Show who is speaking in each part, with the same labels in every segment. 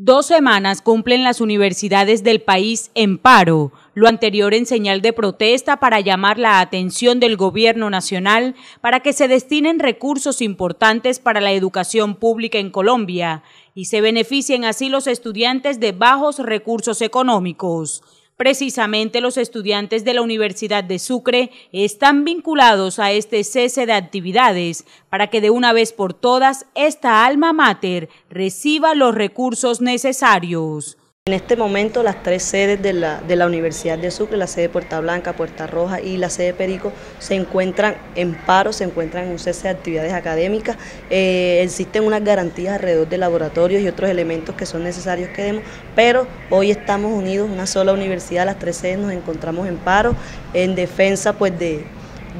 Speaker 1: Dos semanas cumplen las universidades del país en paro, lo anterior en señal de protesta para llamar la atención del Gobierno Nacional para que se destinen recursos importantes para la educación pública en Colombia y se beneficien así los estudiantes de bajos recursos económicos. Precisamente los estudiantes de la Universidad de Sucre están vinculados a este cese de actividades para que de una vez por todas esta alma mater reciba
Speaker 2: los recursos necesarios. En este momento las tres sedes de la, Universidad de Sucre, la sede Puerta Blanca, Puerta Roja y la sede Perico, se encuentran en paro, se encuentran en un cese de actividades académicas. Eh, existen unas garantías alrededor de laboratorios y otros elementos que son necesarios que demos, pero hoy estamos unidos, una sola universidad, las tres sedes nos encontramos en paro en defensa pues de,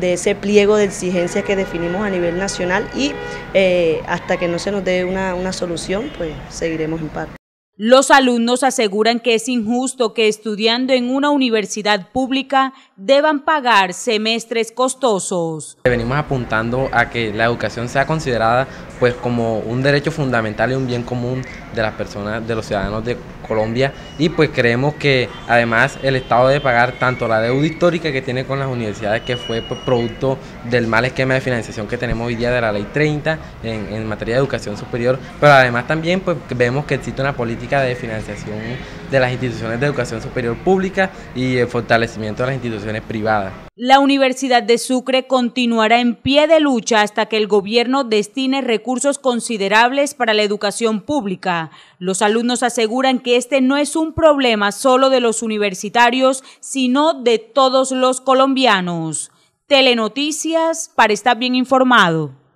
Speaker 2: ese pliego de exigencias que definimos a nivel nacional y eh, hasta que no se nos dé una, una solución, pues seguiremos en paro.
Speaker 1: Los alumnos aseguran que es injusto
Speaker 2: que estudiando en una
Speaker 1: universidad pública deban pagar semestres costosos.
Speaker 3: Venimos apuntando a que la educación sea considerada pues como un derecho fundamental y un bien común de las personas, de los ciudadanos de Colombia y pues creemos que además el Estado debe pagar tanto la deuda histórica que tiene con las universidades que fue pues, producto del mal esquema de financiación que tenemos hoy día de la Ley 30 en, en materia de educación superior, pero además también pues vemos que existe una política de financiación de las instituciones de educación superior pública y el fortalecimiento de las instituciones privadas.
Speaker 1: La Universidad de Sucre continuará en pie de lucha hasta que el gobierno destine recursos considerables para la educación pública. Los alumnos aseguran que este no es un problema solo de los universitarios, sino de todos los colombianos. Telenoticias para estar bien informado.